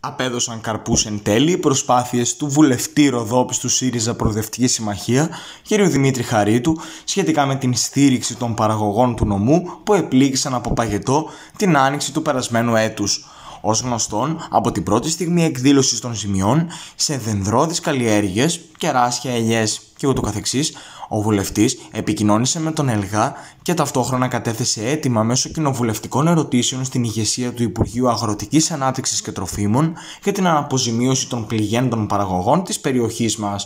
Απέδωσαν καρπούς εν τέλει οι προσπάθειες του βουλευτή Ροδόπης του ΣΥΡΙΖΑ Προοδευτικής Συμμαχία, κ. Δημήτρη Χαρίτου, σχετικά με την στήριξη των παραγωγών του νομού που επλήγησαν από παγετό την άνοιξη του περασμένου έτους. Ως γνωστόν, από την πρώτη στιγμή εκδήλωσης των ζημιών σε δενδρώδεις καλλιέργειες, κεράσια, ελιές και ούτω καθεξής, ο βουλευτής επικοινώνησε με τον Ελγά και ταυτόχρονα κατέθεσε αίτημα μέσω κοινοβουλευτικών ερωτήσεων στην ηγεσία του Υπουργείου Αγροτικής Ανάπτυξης και Τροφίμων για την αναποζημίωση των πληγέντων παραγωγών της περιοχής μας.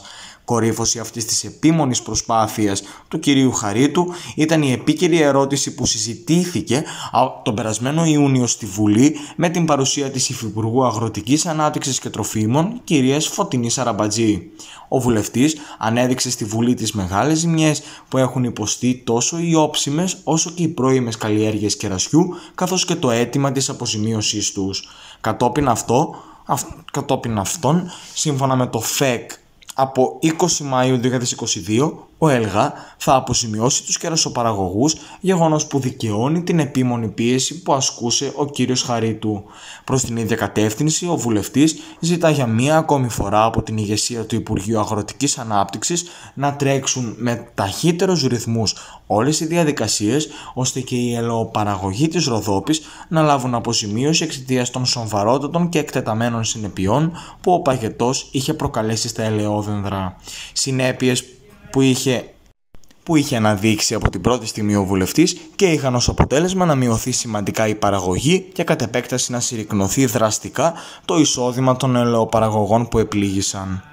Κορύφωση αυτής της επίμονης προσπάθειας του κυρίου Χαρίτου ήταν η επίκαιρη ερώτηση που συζητήθηκε τον περασμένο Ιούνιο στη Βουλή με την παρουσία της Υφυπουργού Αγροτικής Ανάπτυξης και Τροφίμων, κυρίας Φωτεινή Αραμπατζή. Ο βουλευτής ανέδειξε στη Βουλή της μεγάλης μεγάλες που έχουν υποστεί τόσο οι όψιμες όσο και οι πρώιμες καλλιέργειες κερασιού καθώς και το αίτημα της αποζημίωσής τους. Κατόπιν, αυτό, κατόπιν αυτών, σύμφωνα με το ΦΕΚ e από 20 Μαΐου 2022 ο ΕΛΓΑ θα αποζημιώσει τους κερασοπαραγωγούς, γεγονός που δικαιώνει την επίμονη πίεση που ασκούσε ο κύριος Χαρίτου. Προς την ίδια κατεύθυνση, ο βουλευτής ζητά για μία ακόμη φορά από την ηγεσία του Υπουργείου Αγροτικής Ανάπτυξης να τρέξουν με ταχύτερους ρυθμούς όλες οι διαδικασίες, ώστε και οι ελαιοπαραγωγοί της Ροδόπης να λάβουν αποζημίωση εξαιτίας των σοβαρότατων και εκτεταμένων συνεπειών που ο παγετός είχε προκαλέσει στα ελαιόδενδρα. Συνέπειες που είχε που είχε αναδείξει από την πρώτη στιγμή ο βουλευτής και είχαν ως αποτέλεσμα να μειωθεί σημαντικά η παραγωγή και κατ' επέκταση να συρρυκνωθεί δραστικά το εισόδημα των ελαιοπαραγωγών που επλήγησαν.